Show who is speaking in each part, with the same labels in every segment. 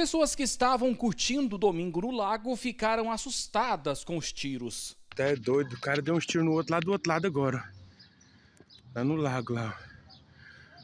Speaker 1: Pessoas que estavam curtindo o domingo no lago ficaram assustadas com os tiros. É doido, o cara deu uns tiros no outro lado do outro lado agora. Tá no lago lá.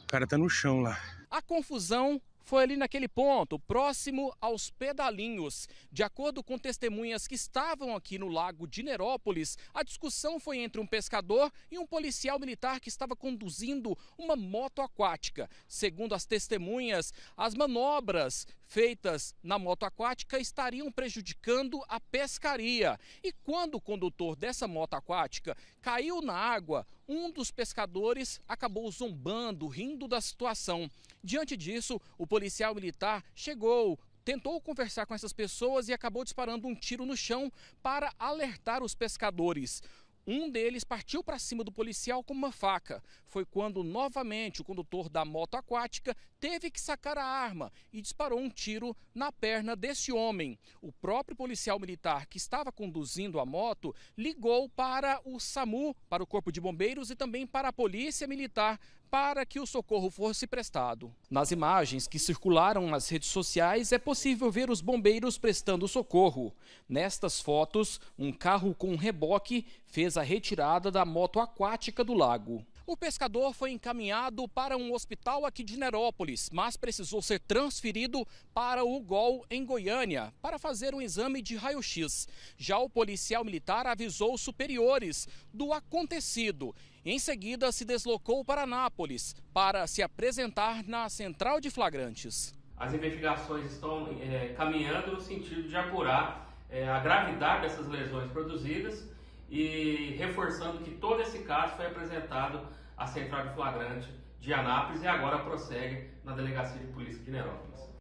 Speaker 1: O cara tá no chão lá. A confusão foi ali naquele ponto, próximo aos pedalinhos. De acordo com testemunhas que estavam aqui no lago de Nerópolis, a discussão foi entre um pescador e um policial militar que estava conduzindo uma moto aquática. Segundo as testemunhas, as manobras feitas na moto aquática estariam prejudicando a pescaria. E quando o condutor dessa moto aquática caiu na água, um dos pescadores acabou zombando, rindo da situação. Diante disso, o policial militar chegou, tentou conversar com essas pessoas e acabou disparando um tiro no chão para alertar os pescadores. Um deles partiu para cima do policial com uma faca. Foi quando novamente o condutor da moto aquática teve que sacar a arma e disparou um tiro na perna desse homem. O próprio policial militar que estava conduzindo a moto ligou para o SAMU, para o Corpo de Bombeiros e também para a Polícia Militar para que o socorro fosse prestado. Nas imagens que circularam nas redes sociais, é possível ver os bombeiros prestando socorro. Nestas fotos, um carro com um reboque fez a retirada da moto aquática do lago. O pescador foi encaminhado para um hospital aqui de Nerópolis, mas precisou ser transferido para o GOL em Goiânia para fazer um exame de raio-x. Já o policial militar avisou os superiores do acontecido em seguida, se deslocou para Nápoles para se apresentar na central de flagrantes. As
Speaker 2: investigações estão é, caminhando no sentido de apurar é, a gravidade dessas lesões produzidas e reforçando que todo esse caso foi apresentado à central de flagrante de Anápolis e agora prossegue na delegacia de polícia de Nerópolis.